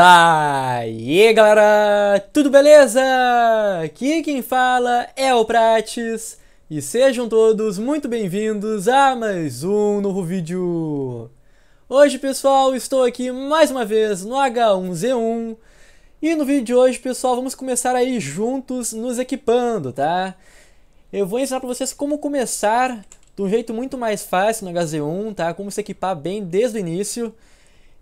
Daí galera, tudo beleza? Aqui quem fala é o Prates e sejam todos muito bem-vindos a mais um novo vídeo. Hoje pessoal, estou aqui mais uma vez no H1Z1 e no vídeo de hoje pessoal vamos começar aí juntos nos equipando, tá? Eu vou ensinar para vocês como começar de um jeito muito mais fácil no HZ1, tá? Como se equipar bem desde o início.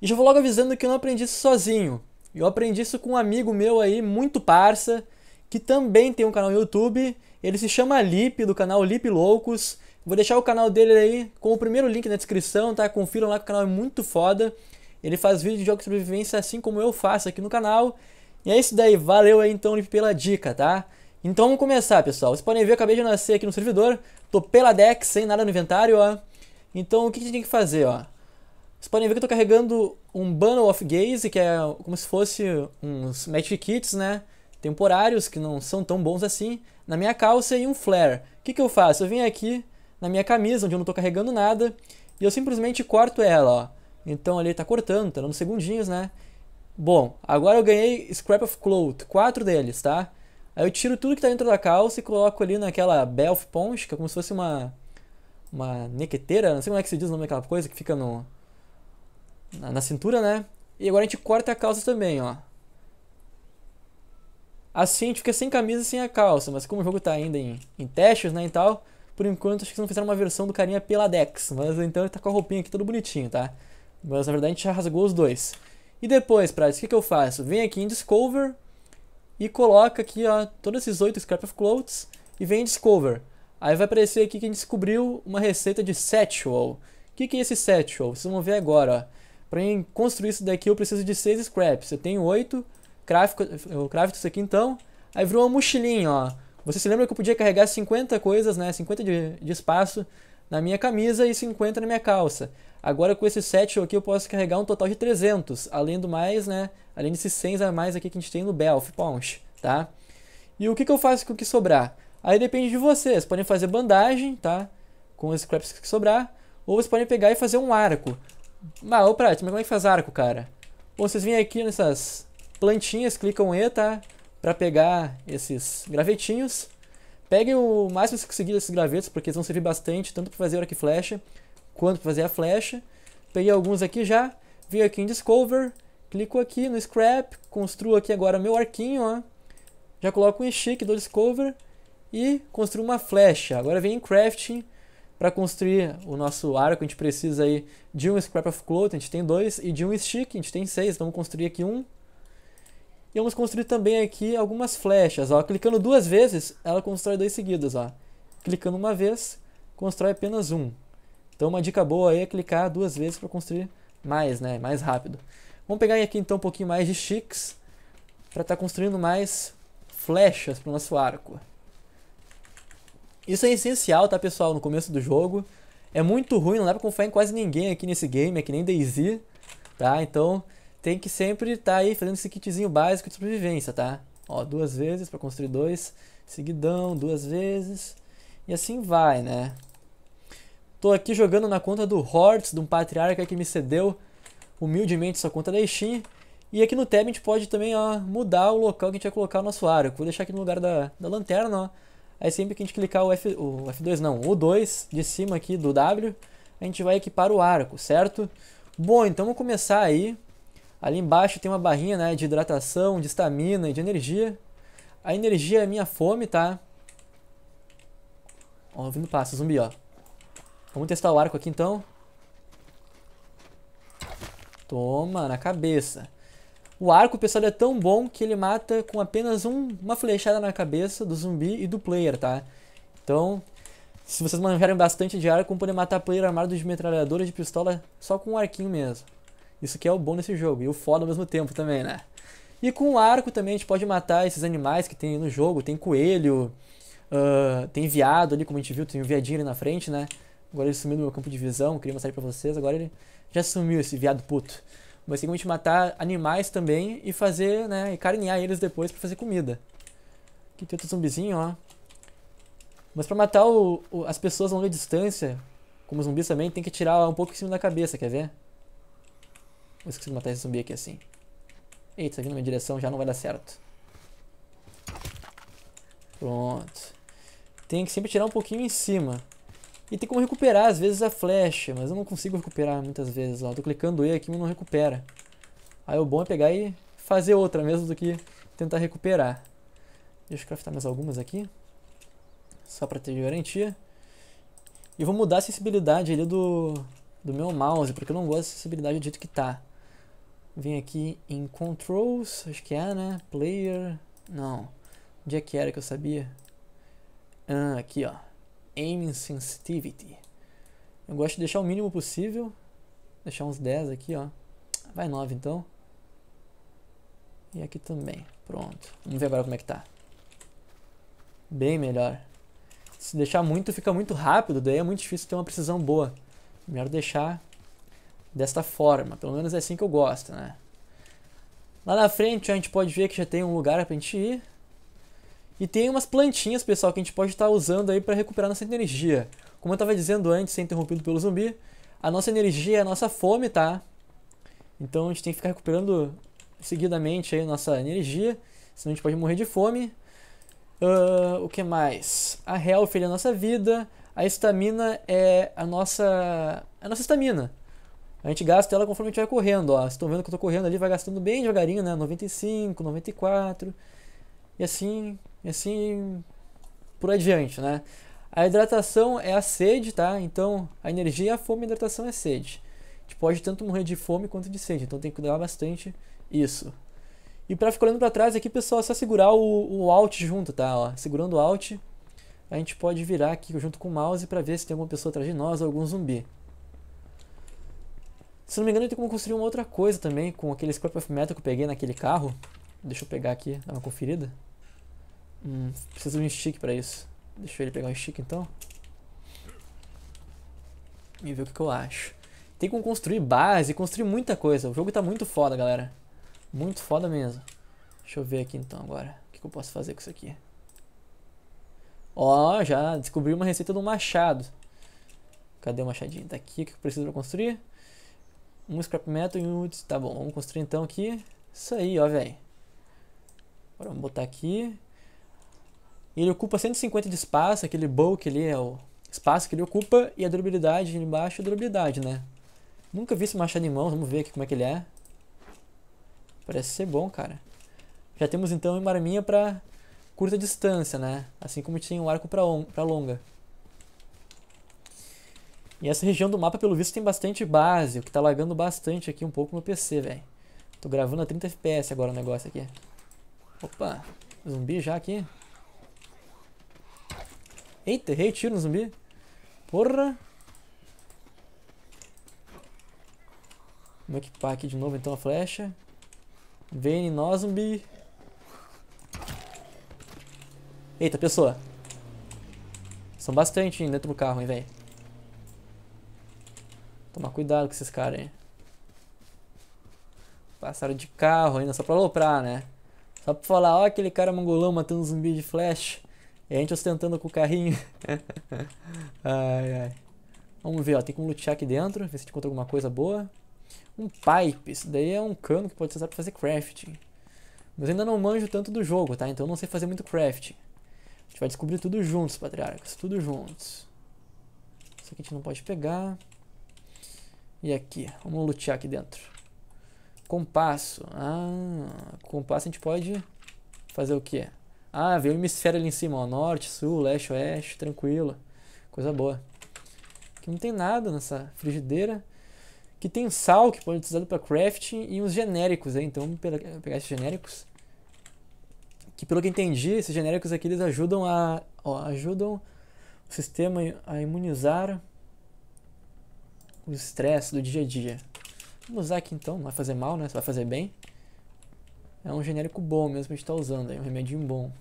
E já vou logo avisando que eu não aprendi isso sozinho. Eu aprendi isso com um amigo meu aí, muito parça, que também tem um canal no YouTube. Ele se chama Lip, do canal Lip Loucos. Vou deixar o canal dele aí com o primeiro link na descrição, tá? Confiram lá que o canal é muito foda. Ele faz vídeo de jogos de sobrevivência assim como eu faço aqui no canal. E é isso daí, valeu aí então Lip pela dica, tá? Então vamos começar, pessoal. Vocês podem ver, eu acabei de nascer aqui no servidor, tô pela deck, sem nada no inventário, ó. Então o que a gente tem que fazer, ó? Vocês podem ver que eu estou carregando um Bundle of Gaze, que é como se fosse uns Magic Kits, né? Temporários, que não são tão bons assim. Na minha calça e um Flare. O que, que eu faço? Eu venho aqui na minha camisa, onde eu não estou carregando nada, e eu simplesmente corto ela, ó. Então ali está cortando, está dando segundinhos, né? Bom, agora eu ganhei Scrap of Cloth, quatro deles, tá? Aí eu tiro tudo que está dentro da calça e coloco ali naquela Belf Ponche, que é como se fosse uma... Uma nequeteira, não sei como é que se diz o nome daquela coisa que fica no na, na cintura, né? E agora a gente corta a calça também, ó. Assim a gente fica sem camisa e sem a calça, mas como o jogo tá ainda em, em testes, né, e tal, por enquanto acho que não fizeram uma versão do carinha peladex, mas então ele tá com a roupinha aqui todo bonitinho, tá? Mas na verdade a gente já rasgou os dois. E depois, Prades, o que, que eu faço? Vem aqui em Discover e coloca aqui, ó, todos esses oito Scrap of Clothes e vem em Discover. Aí vai aparecer aqui que a gente descobriu uma receita de Satchel. O que, que é esse Satchel? Vocês vão ver agora, ó. Para construir isso daqui eu preciso de 6 scraps. Eu tenho 8. Crafto, eu crafto isso aqui então. Aí virou uma mochilinha, ó. Você se lembra que eu podia carregar 50 coisas, né? 50 de, de espaço na minha camisa e 50 na minha calça. Agora com esse satchel aqui eu posso carregar um total de 300, além do mais, né? Além desses 100 a mais aqui que a gente tem no Belf Punch, tá? E o que, que eu faço com o que sobrar? Aí depende de vocês, podem fazer bandagem, tá? Com os scraps que sobrar, ou vocês podem pegar e fazer um arco. Ah, ô Prat, mas como é que faz arco, cara? Bom, vocês vêm aqui nessas plantinhas, clicam E, tá? Pra pegar esses gravetinhos. Peguem o máximo que conseguir desses gravetos, porque eles vão servir bastante, tanto para fazer hora arco e flecha, quanto para fazer a flecha. Peguei alguns aqui já. Vim aqui em Discover, clico aqui no Scrap, construo aqui agora meu arquinho, ó. Já coloco um stick do Discover e construo uma flecha. Agora vem em Crafting, para construir o nosso arco, a gente precisa aí de um scrap of cloth, a gente tem dois, e de um stick, a gente tem seis. Vamos construir aqui um. E vamos construir também aqui algumas flechas. Ó. Clicando duas vezes, ela constrói dois seguidos. Ó. Clicando uma vez, constrói apenas um. Então uma dica boa aí é clicar duas vezes para construir mais, né? Mais rápido. Vamos pegar aqui então um pouquinho mais de sticks para estar tá construindo mais flechas para o nosso arco. Isso é essencial, tá, pessoal, no começo do jogo. É muito ruim, não dá pra confiar em quase ninguém aqui nesse game, é que nem Daisy, tá? Então, tem que sempre estar tá aí fazendo esse kitzinho básico de sobrevivência, tá? Ó, duas vezes pra construir dois, seguidão, duas vezes, e assim vai, né? Tô aqui jogando na conta do Hortz, de um patriarca que me cedeu humildemente sua conta da Steam. E aqui no tab a gente pode também ó, mudar o local que a gente vai colocar o nosso arco. Vou deixar aqui no lugar da, da lanterna, ó Aí sempre que a gente clicar o, F, o F2, não, o 2 de cima aqui do W, a gente vai equipar o arco, certo? Bom, então vamos começar aí. Ali embaixo tem uma barrinha né, de hidratação, de estamina e de energia. A energia é minha fome, tá? Ó, ouvindo passo, zumbi, ó. Vamos testar o arco aqui então. Toma, na cabeça. O arco, pessoal, é tão bom que ele mata com apenas um, uma flechada na cabeça do zumbi e do player, tá? Então, se vocês manjarem bastante de arco, vão poder matar player armado de metralhadora de pistola só com um arquinho mesmo. Isso que é o bom desse jogo, e o foda ao mesmo tempo também, né? E com o arco também a gente pode matar esses animais que tem no jogo, tem coelho, uh, tem viado ali, como a gente viu, tem um viadinho ali na frente, né? Agora ele sumiu no meu campo de visão, queria mostrar pra vocês, agora ele já sumiu esse viado puto. Você conseguir matar animais também e fazer, né, e carinhar eles depois para fazer comida. Aqui tem outro zumbizinho, ó. Mas para matar o, o, as pessoas a longa distância, como zumbis também, tem que tirar um pouco em cima da cabeça, quer ver? Eu esqueci de matar esse zumbi aqui assim. Eita, isso aqui na minha direção já não vai dar certo. Pronto. Tem que sempre tirar um pouquinho em cima. E tem como recuperar às vezes a flecha, mas eu não consigo recuperar muitas vezes. Ó. tô clicando E aqui e não recupera. Aí o bom é pegar e fazer outra mesmo do que tentar recuperar. Deixa eu craftar mais algumas aqui. Só pra ter garantia. E vou mudar a sensibilidade ali do, do meu mouse, porque eu não gosto da sensibilidade do jeito que tá. Vim aqui em Controls, acho que é, né? Player... Não. Onde é que era que eu sabia? Ah, aqui, ó aiming sensitivity. Eu gosto de deixar o mínimo possível. Deixar uns 10 aqui, ó. Vai 9 então. E aqui também. Pronto. Vamos ver agora como é que tá. Bem melhor. Se deixar muito, fica muito rápido. Daí é muito difícil ter uma precisão boa. Melhor deixar desta forma. Pelo menos é assim que eu gosto, né? Lá na frente a gente pode ver que já tem um lugar pra gente ir. E tem umas plantinhas, pessoal, que a gente pode estar tá usando aí para recuperar nossa energia. Como eu estava dizendo antes, ser interrompido pelo zumbi, a nossa energia é a nossa fome, tá? Então a gente tem que ficar recuperando seguidamente aí nossa energia, senão a gente pode morrer de fome. Uh, o que mais? A health é a nossa vida, a estamina é a nossa a nossa estamina. A gente gasta ela conforme a gente vai correndo, ó. Vocês estão vendo que eu estou correndo ali, vai gastando bem devagarinho, né? 95, 94 e assim, e assim por adiante, né? A hidratação é a sede, tá? Então, a energia a fome, a hidratação é a sede. A gente pode tanto morrer de fome quanto de sede, então tem que cuidar bastante isso. E para ficar olhando para trás aqui, pessoal, é só segurar o, o Alt junto, tá? Ó, segurando o Alt, a gente pode virar aqui junto com o mouse para ver se tem alguma pessoa atrás de nós ou algum zumbi. Se não me engano, tem como construir uma outra coisa também com aquele Scrap of Metal que eu peguei naquele carro. Deixa eu pegar aqui, dar uma conferida. Hum, preciso de um stick pra isso. Deixa ele pegar um stick então. E ver o que, que eu acho. Tem como construir base, construir muita coisa. O jogo tá muito foda, galera. Muito foda mesmo. Deixa eu ver aqui então agora. O que, que eu posso fazer com isso aqui? Ó, oh, já descobri uma receita do machado. Cadê o machadinho? Tá aqui, o que eu preciso pra construir? Um scrap metal e um... Tá bom, vamos construir então aqui. Isso aí, ó, velho. Agora vamos botar aqui ele ocupa 150 de espaço, aquele bulk ali é o espaço que ele ocupa, e a durabilidade embaixo é durabilidade, né? Nunca vi esse machado em mãos, vamos ver aqui como é que ele é. Parece ser bom, cara. Já temos então uma arminha para curta distância, né? Assim como tinha um arco para longa. E essa região do mapa, pelo visto, tem bastante base, o que tá lagando bastante aqui um pouco no PC, velho. Tô gravando a 30 FPS agora o negócio aqui. Opa, zumbi já aqui. Eita, errei tiro no zumbi. Porra. Vamos equipar aqui de novo então a flecha. Vem em nós, zumbi. Eita, pessoa. São bastante hein, dentro do carro, hein, velho. Tomar cuidado com esses caras, hein. Passaram de carro ainda só pra loprar, né? Só pra falar, ó aquele cara mangolão matando zumbi de flecha. E a gente ostentando com o carrinho. ai, ai. Vamos ver, ó. Tem como lutear aqui dentro. Ver se a gente encontra alguma coisa boa. Um pipe. Isso daí é um cano que pode ser usado pra fazer crafting. Mas ainda não manjo tanto do jogo, tá? Então não sei fazer muito crafting. A gente vai descobrir tudo juntos, patriarcas. Tudo juntos. Isso aqui a gente não pode pegar. E aqui. Vamos lutear aqui dentro. Compasso. Ah, compasso a gente pode fazer o quê? Ah, veio o hemisfério ali em cima, ó, norte, sul, leste, oeste, tranquilo. Coisa boa. Aqui não tem nada nessa frigideira. Que tem sal, que pode ser usado para crafting, e uns genéricos aí. Então, vamos pegar esses genéricos. Que pelo que entendi, esses genéricos aqui eles ajudam a. Ó, ajudam o sistema a imunizar o estresse do dia a dia. Vamos usar aqui então, não vai fazer mal, né? Só vai fazer bem. É um genérico bom mesmo que a gente tá usando, é um remedinho bom.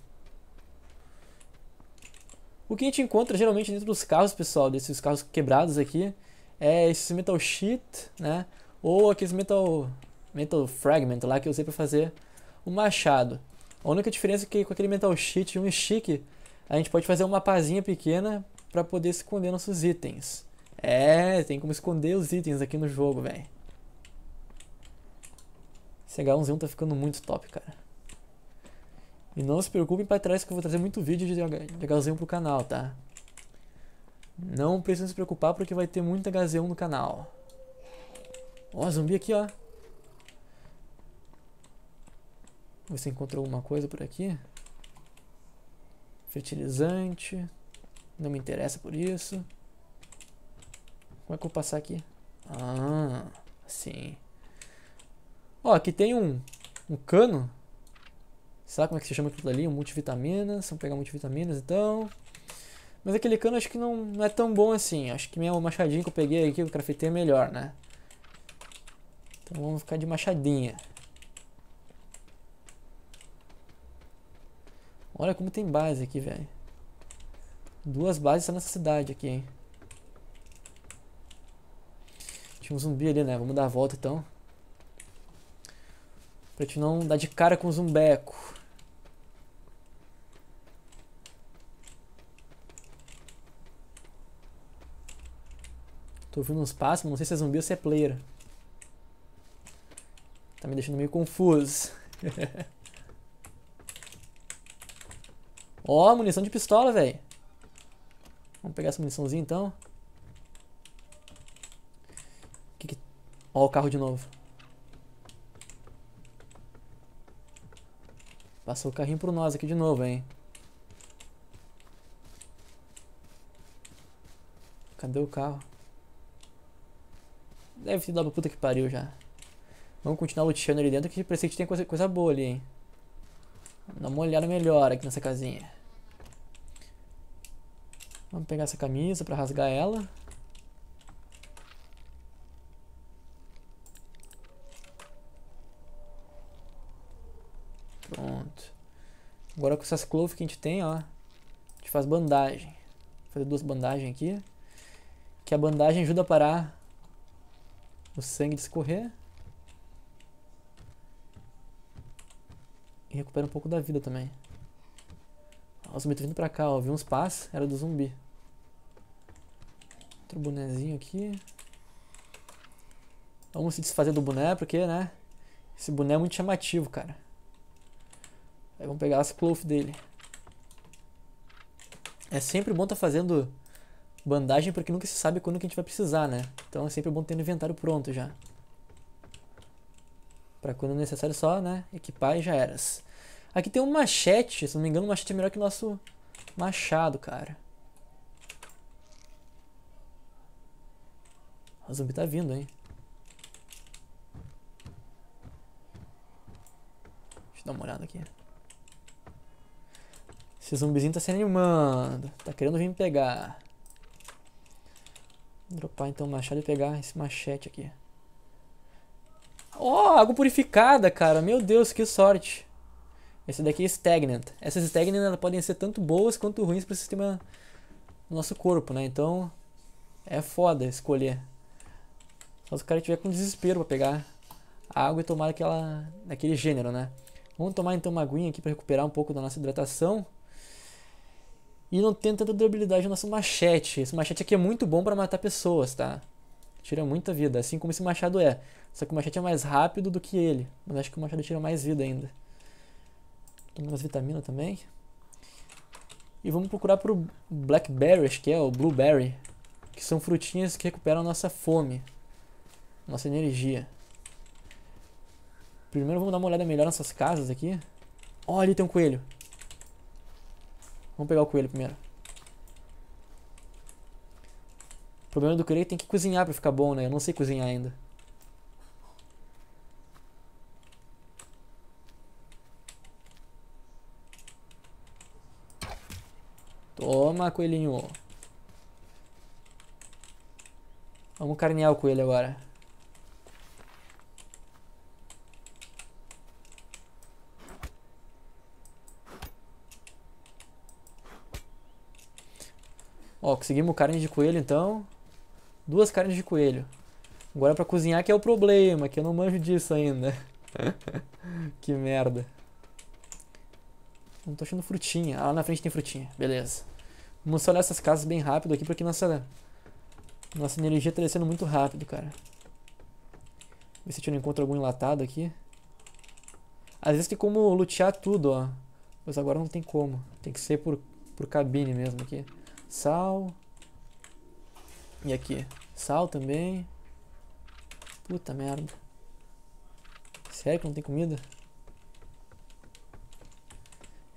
O que a gente encontra geralmente dentro dos carros, pessoal, desses carros quebrados aqui, é esse metal sheet, né? Ou aqueles metal, metal fragment lá que eu usei para fazer o machado. A única diferença é que com aquele metal sheet e um stick, a gente pode fazer uma pazinha pequena para poder esconder nossos itens. É, tem como esconder os itens aqui no jogo, velho. Esse H1Z1 tá ficando muito top, cara. E não se preocupem para trás que eu vou trazer muito vídeo de, de para 1 pro canal, tá? Não precisa se preocupar porque vai ter muita H1 no canal. Ó, zumbi aqui, ó. Você encontrou alguma coisa por aqui? Fertilizante. Não me interessa por isso. Como é que eu vou passar aqui? Ah, sim. Ó, aqui tem um, um cano Sabe como é que se chama aquilo ali? Um multivitamina. Vamos pegar multivitaminas então. Mas aquele cano acho que não, não é tão bom assim. Acho que minha machadinha que eu peguei aqui, o eu é melhor, né? Então vamos ficar de machadinha. Olha como tem base aqui, velho. Duas bases só nessa cidade aqui, hein. Tinha um zumbi ali, né? Vamos dar a volta então. Pra gente não dar de cara com o zumbeco. Tô ouvindo uns passos, não sei se é zumbi ou se é player. Tá me deixando meio confuso. Ó, oh, munição de pistola, velho. Vamos pegar essa muniçãozinha então. Que que... Ó, o carro de novo. Passou o carrinho pro nós aqui de novo, hein? Cadê o carro? Deve ter dado puta que pariu já. Vamos continuar lutando ali dentro que parece que tem coisa, coisa boa ali, hein? Dá uma olhada melhor aqui nessa casinha. Vamos pegar essa camisa pra rasgar ela. Agora com essas clove que a gente tem, ó. A gente faz bandagem. Vou fazer duas bandagens aqui. Que a bandagem ajuda a parar o sangue de escorrer. E recupera um pouco da vida também. Ó, o zumbi tá vindo pra cá, ó. Vi uns passos, era do zumbi. Outro bonezinho aqui. Vamos se desfazer do boné, porque, né? Esse boné é muito chamativo, cara. Aí vamos pegar as cloth dele. É sempre bom estar tá fazendo bandagem porque nunca se sabe quando que a gente vai precisar, né? Então é sempre bom ter o inventário pronto já. Para quando necessário só, né, equipar e já eras. Aqui tem um machete, se não me engano, o machete é melhor que o nosso machado, cara. O zumbi tá vindo, hein? Deixa eu dar uma olhada aqui. Esse zumbizinho tá se animando. Tá querendo vir me pegar. Vou dropar então o machado e pegar esse machete aqui. Ó, oh, água purificada, cara. Meu Deus, que sorte. Esse daqui é stagnant. Essas stagnant elas podem ser tanto boas quanto ruins para o sistema do nosso corpo, né? Então, é foda escolher. Só se o cara tiver com desespero para pegar a água e tomar aquela, daquele gênero, né? Vamos tomar então uma aguinha aqui para recuperar um pouco da nossa hidratação. E não tem tanta durabilidade no nosso machete. Esse machete aqui é muito bom para matar pessoas, tá? Tira muita vida, assim como esse machado é. Só que o machete é mais rápido do que ele. Mas acho que o machado tira mais vida ainda. Toma umas vitaminas também. E vamos procurar pro blackberry acho que é o Blueberry. Que são frutinhas que recuperam a nossa fome. Nossa energia. Primeiro vamos dar uma olhada melhor nessas casas aqui. Olha, ali tem um coelho. Vamos pegar o coelho primeiro. O problema do coelho é que tem que cozinhar pra ficar bom, né? Eu não sei cozinhar ainda. Toma, coelhinho. Vamos carnear o coelho agora. Ó, conseguimos carne de coelho então. Duas carnes de coelho. Agora pra cozinhar que é o problema, que eu não manjo disso ainda. que merda. Não tô achando frutinha. Ah, lá na frente tem frutinha. Beleza. Vamos só olhar essas casas bem rápido aqui, porque nossa, nossa energia tá descendo muito rápido, cara. Ver se eu não encontra algum enlatado aqui. Às vezes tem como lutear tudo, ó. Mas agora não tem como. Tem que ser por, por cabine mesmo aqui. Sal. E aqui, sal também. Puta merda. Sério que não tem comida?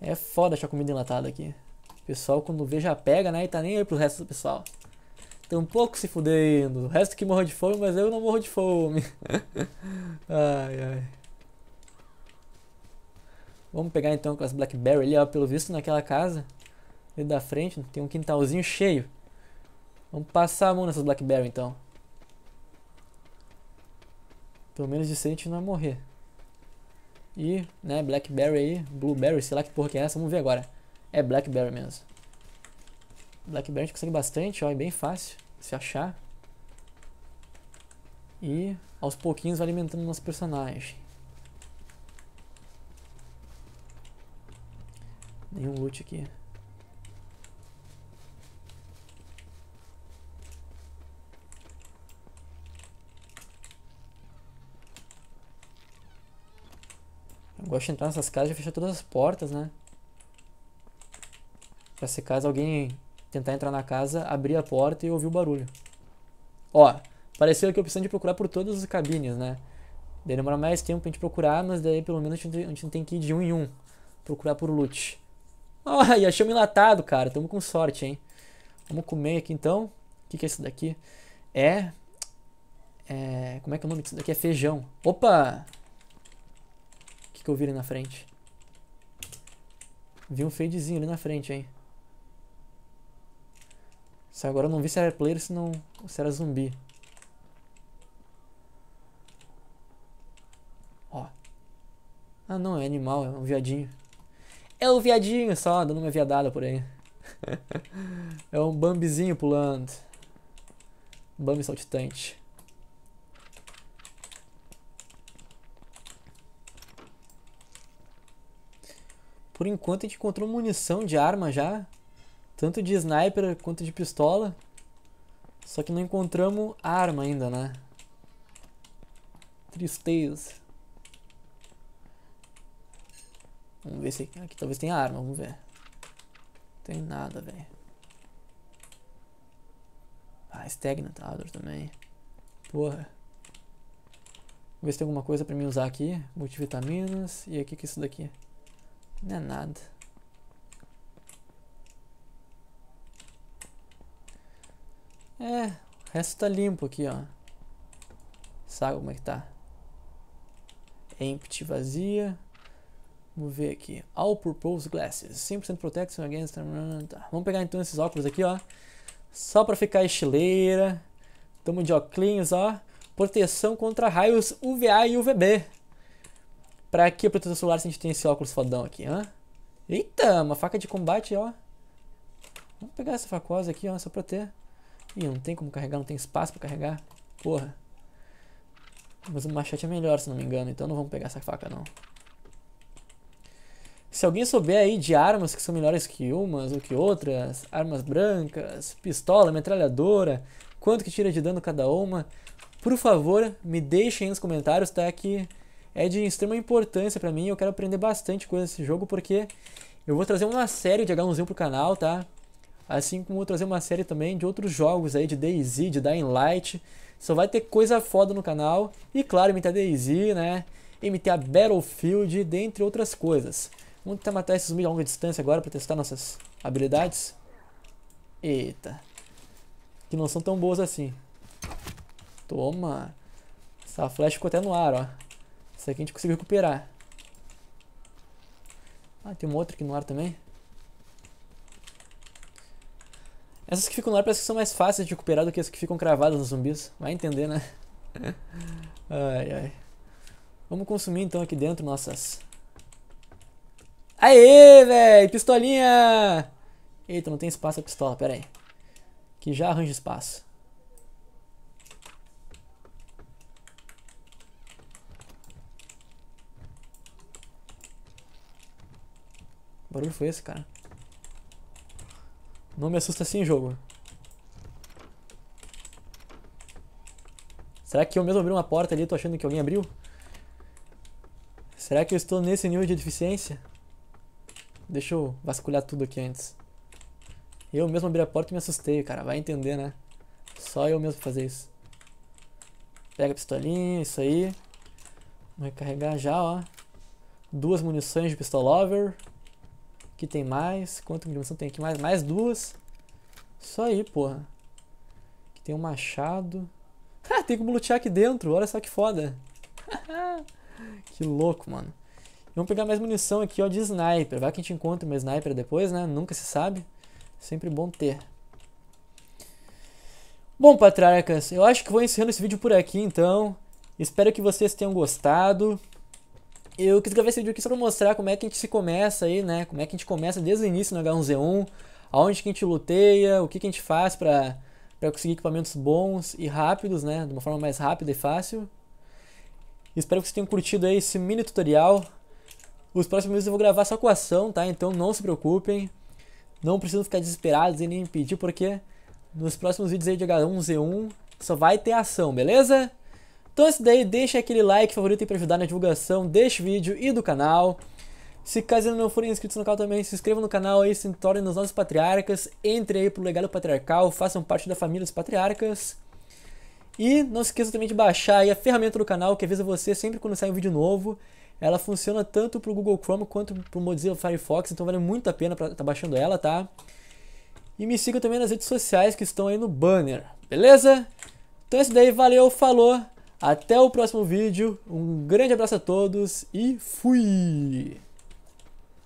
É foda achar comida enlatada aqui. O pessoal quando vê já pega, né? E tá nem aí pro resto do pessoal. Tão pouco se fudendo. O resto que morreu de fome, mas eu não morro de fome. ai, ai. Vamos pegar então com as Blackberry ali, ó. Pelo visto naquela casa da frente, tem um quintalzinho cheio. Vamos passar a mão nessas Blackberry então. Pelo menos de a gente não vai morrer. E, né, Blackberry aí, Blueberry, sei lá que porra que é essa, vamos ver agora. É Blackberry mesmo. Blackberry a gente consegue bastante, ó, é bem fácil se achar. E aos pouquinhos vai alimentando nosso personagem. Nenhum loot aqui. Eu gosto de entrar nessas casas e fechar todas as portas, né? Pra se caso alguém tentar entrar na casa, abrir a porta e ouvir o barulho. Ó, apareceu aqui a opção de procurar por todas as cabines, né? Daí demora mais tempo pra gente procurar, mas daí pelo menos a gente, a gente tem que ir de um em um. Procurar por loot. Ó, oh, e achamos enlatado, cara. Tamo com sorte, hein? Vamos comer aqui então. O que, que é isso daqui? É... é... Como é que é o nome disso daqui? É feijão. Opa! que eu vi ali na frente. Vi um fadezinho ali na frente, hein. se agora eu não vi se era player se não, se era zumbi. Ó. Ah, não, é animal, é um viadinho. É o um viadinho só, dando uma viadada por aí. é um bambizinho pulando. Bambi saltitante. Por enquanto a gente encontrou munição de arma já. Tanto de sniper quanto de pistola. Só que não encontramos arma ainda, né? Tristeza. Vamos ver se aqui, aqui talvez tenha arma, vamos ver. Não tem nada, velho. Ah, Stagnant também. Porra. Vamos ver se tem alguma coisa pra mim usar aqui. Multivitaminas. E aqui que é isso daqui? não é, é, o resto tá limpo aqui, ó. Sabe como é que tá? É empty, vazia. Vamos ver aqui. All Purpose Glasses. 100% Protection Against... Tá. Vamos pegar então esses óculos aqui, ó. Só pra ficar estileira. Tamo de óculos, ó. Proteção contra raios UVA e UVB. Pra que protetor solar se a gente tem esse óculos fodão aqui, hã? Eita, uma faca de combate, ó. Vamos pegar essa facosa aqui, ó, só pra ter. Ih, não tem como carregar, não tem espaço pra carregar. Porra. Mas o machete é melhor, se não me engano, então não vamos pegar essa faca, não. Se alguém souber aí de armas que são melhores que umas ou que outras, armas brancas, pistola, metralhadora, quanto que tira de dano cada uma, por favor, me deixem nos comentários, tá? Que é de extrema importância para mim. Eu quero aprender bastante coisa desse jogo porque eu vou trazer uma série de H1Z1 pro canal, tá? Assim como vou trazer uma série também de outros jogos aí de DayZ, de Dying Light. Só vai ter coisa foda no canal. E claro, MTA DayZ, né? MTA Battlefield, dentre outras coisas. Vamos tentar matar esses mil a longa distância agora para testar nossas habilidades. Eita. Que não são tão boas assim. Toma. Essa flecha ficou até no ar, ó. Essa aqui a gente conseguiu recuperar. Ah, tem uma outra aqui no ar também. Essas que ficam no ar parece que são mais fáceis de recuperar do que as que ficam cravadas nos zumbis. Vai entender, né? ai, ai. Vamos consumir então aqui dentro nossas... Aê, velho! Pistolinha! Eita, não tem espaço a pistola, pera aí. Que já arranja espaço. barulho foi esse, cara? Não me assusta assim, jogo. Será que eu mesmo abri uma porta ali e tô achando que alguém abriu? Será que eu estou nesse nível de deficiência? Deixa eu vasculhar tudo aqui antes. Eu mesmo abri a porta e me assustei, cara. Vai entender, né? Só eu mesmo fazer isso. Pega a pistolinha, isso aí. Vai carregar já, ó. Duas munições de pistolover. Aqui tem mais. Quanta munição tem aqui? Mais, mais duas. Isso aí, porra. Aqui tem um machado. Ah, tem como lutear aqui dentro. Olha só que foda. que louco, mano. vamos pegar mais munição aqui, ó, de sniper. Vai que a gente encontra uma sniper depois, né? Nunca se sabe. Sempre bom ter. Bom, patriarcas, eu acho que vou encerrando esse vídeo por aqui, então. Espero que vocês tenham gostado eu quis gravar esse vídeo aqui só pra mostrar como é que a gente se começa aí, né? Como é que a gente começa desde o início no H1Z1, aonde que a gente luteia, o que, que a gente faz pra, pra conseguir equipamentos bons e rápidos, né? De uma forma mais rápida e fácil. Espero que vocês tenham curtido aí esse mini tutorial. Os próximos vídeos eu vou gravar só com ação, tá? Então não se preocupem. Não precisam ficar desesperados e nem pedir, porque nos próximos vídeos aí de H1Z1 só vai ter ação, beleza? Então é isso daí, deixa aquele like favorito aí pra ajudar na divulgação deste vídeo e do canal. Se caso ainda não forem inscritos no canal também, se inscrevam no canal aí, se tornem nos nossos patriarcas, entre aí pro legado patriarcal, façam parte da família dos patriarcas. E não se esqueça também de baixar aí a ferramenta do canal que avisa você sempre quando sai um vídeo novo. Ela funciona tanto para o Google Chrome quanto para o Mozilla Firefox, então vale muito a pena para estar tá baixando ela, tá? E me sigam também nas redes sociais que estão aí no banner, beleza? Então é isso daí, valeu, falou! Até o próximo vídeo, um grande abraço a todos e fui!